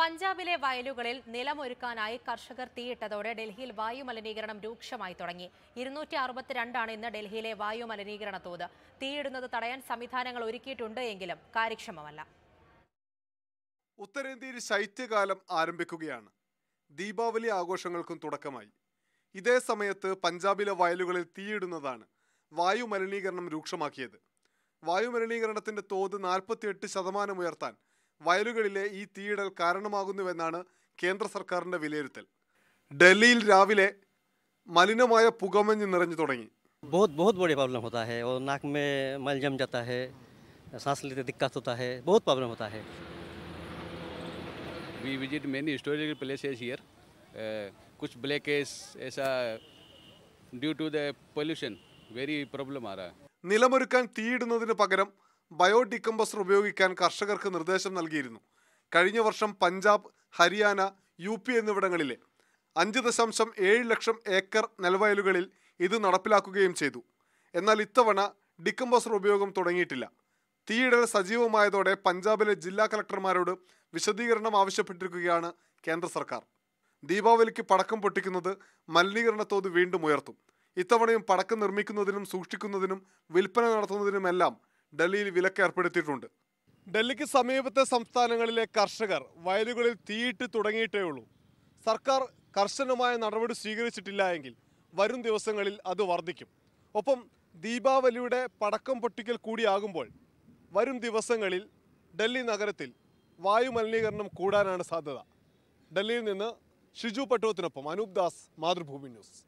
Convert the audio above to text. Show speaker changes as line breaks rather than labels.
പഞ്ചാബിലെ വയലുകളിൽ നിലമൊരുക്കാനായി കർഷകർ തീയിട്ടതോടെ ഡൽഹിയിൽ വായുമലിനീകരണം രൂക്ഷമായി തുടങ്ങി ഇരുന്നൂറ്റി അറുപത്തിരണ്ടാണ് ഇന്ന് ഡൽഹിയിലെ വായുമലിനീകരണ തോത് തീയിടുന്നത് തടയാൻ സംവിധാനങ്ങൾ ഒരുക്കിയിട്ടുണ്ട് എങ്കിലും കാര്യക്ഷമമല്ല
ഉത്തരേന്ത്യയിൽ ശൈത്യകാലം ആരംഭിക്കുകയാണ് ദീപാവലി ആഘോഷങ്ങൾക്കും തുടക്കമായി ഇതേ സമയത്ത് പഞ്ചാബിലെ വയലുകളിൽ തീയിടുന്നതാണ് വായുമലിനീകരണം രൂക്ഷമാക്കിയത് വായുമലിനീകരണത്തിന്റെ തോത് നാൽപ്പത്തിയെട്ട് ശതമാനം ഉയർത്താൻ വയലുകളിലെ ഈ തീയിടൽ കാരണമാകുന്നുവെന്നാണ് കേന്ദ്ര സർക്കാരിൻ്റെ വിലയിരുത്തൽ ഡൽഹിയിൽ രാവിലെ മലിനമായ പുകമഞ്ഞ് നിറഞ്ഞു തുടങ്ങി
बहुत बहुत बड़ी प्रॉब्लम होता है और नाक में मल जम जाता है सांस लेते दिक्कत होता है बहुत प्रॉब्लम होता है
we visit many historical places here कुछ ब्लैक केस ऐसा due to the pollution very problem ആ
നിലമൊരുക്കാൻ തീയിടുന്നതിന് പകരം ബയോ ഡിക്കംബസർ ഉപയോഗിക്കാൻ കർഷകർക്ക് നിർദ്ദേശം നൽകിയിരുന്നു കഴിഞ്ഞ വർഷം പഞ്ചാബ് ഹരിയാന യു പി എന്നിവിടങ്ങളിലെ അഞ്ച് ദശാംശം ഏഴ് ലക്ഷം ഏക്കർ നെൽവയലുകളിൽ ഇത് നടപ്പിലാക്കുകയും ചെയ്തു എന്നാൽ ഇത്തവണ ഡിക്കംബസർ ഉപയോഗം തുടങ്ങിയിട്ടില്ല തീയിടൽ സജീവമായതോടെ പഞ്ചാബിലെ ജില്ലാ കളക്ടർമാരോട് വിശദീകരണം ആവശ്യപ്പെട്ടിരിക്കുകയാണ് കേന്ദ്ര സർക്കാർ ദീപാവലിക്ക് പടക്കം പൊട്ടിക്കുന്നത് മലിനീകരണ തോത് വീണ്ടും ഉയർത്തും ഇത്തവണയും പടക്കം നിർമ്മിക്കുന്നതിനും സൂക്ഷിക്കുന്നതിനും വിൽപ്പന നടത്തുന്നതിനുമെല്ലാം ഡൽഹിയിൽ വിലക്ക് ഏർപ്പെടുത്തിയിട്ടുണ്ട് ഡൽഹിക്ക് സമീപത്തെ സംസ്ഥാനങ്ങളിലെ കർഷകർ വയലുകളിൽ തീയിട്ട് തുടങ്ങിയിട്ടേ ഉള്ളൂ സർക്കാർ കർശനമായ നടപടി സ്വീകരിച്ചിട്ടില്ല എങ്കിൽ വരും ദിവസങ്ങളിൽ അത് വർദ്ധിക്കും ഒപ്പം ദീപാവലിയുടെ പടക്കം പൊട്ടിക്കൽ കൂടിയാകുമ്പോൾ വരും ദിവസങ്ങളിൽ ഡൽഹി നഗരത്തിൽ വായുമലിനീകരണം മലിനീകരണം കൂടാനാണ് സാധ്യത ഡൽഹിയിൽ നിന്ന് ഷിജു പട്ടുവത്തിനൊപ്പം അനൂപ് ദാസ് മാതൃഭൂമി ന്യൂസ്